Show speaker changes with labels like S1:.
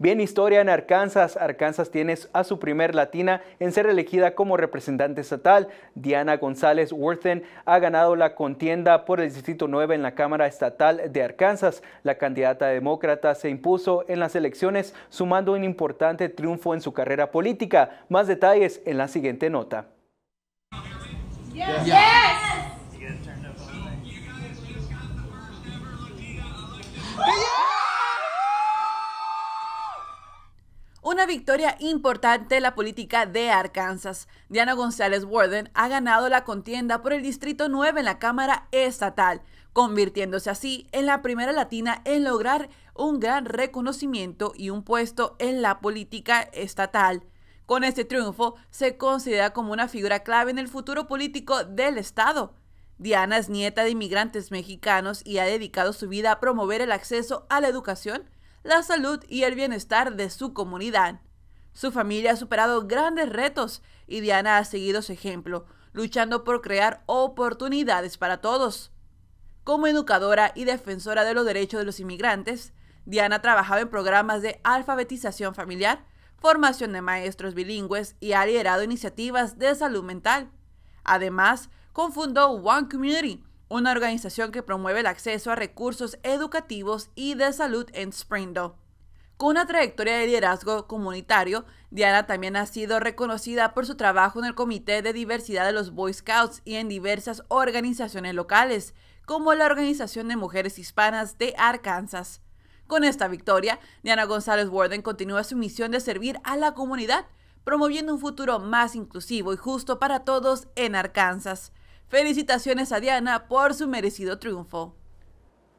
S1: Bien, historia en Arkansas. Arkansas tiene a su primer latina en ser elegida como representante estatal. Diana González Worthen ha ganado la contienda por el Distrito 9 en la Cámara Estatal de Arkansas. La candidata demócrata se impuso en las elecciones, sumando un importante triunfo en su carrera política. Más detalles en la siguiente nota.
S2: Una victoria importante en la política de Arkansas. Diana González Warden ha ganado la contienda por el Distrito 9 en la Cámara Estatal, convirtiéndose así en la primera latina en lograr un gran reconocimiento y un puesto en la política estatal. Con este triunfo se considera como una figura clave en el futuro político del Estado. Diana es nieta de inmigrantes mexicanos y ha dedicado su vida a promover el acceso a la educación, la salud y el bienestar de su comunidad. Su familia ha superado grandes retos y Diana ha seguido su ejemplo, luchando por crear oportunidades para todos. Como educadora y defensora de los derechos de los inmigrantes, Diana trabajaba en programas de alfabetización familiar, formación de maestros bilingües y ha liderado iniciativas de salud mental. Además, confundó One Community, una organización que promueve el acceso a recursos educativos y de salud en Springdale. Con una trayectoria de liderazgo comunitario, Diana también ha sido reconocida por su trabajo en el Comité de Diversidad de los Boy Scouts y en diversas organizaciones locales, como la Organización de Mujeres Hispanas de Arkansas. Con esta victoria, Diana González Warden continúa su misión de servir a la comunidad, promoviendo un futuro más inclusivo y justo para todos en Arkansas. Felicitaciones a Diana por su merecido triunfo.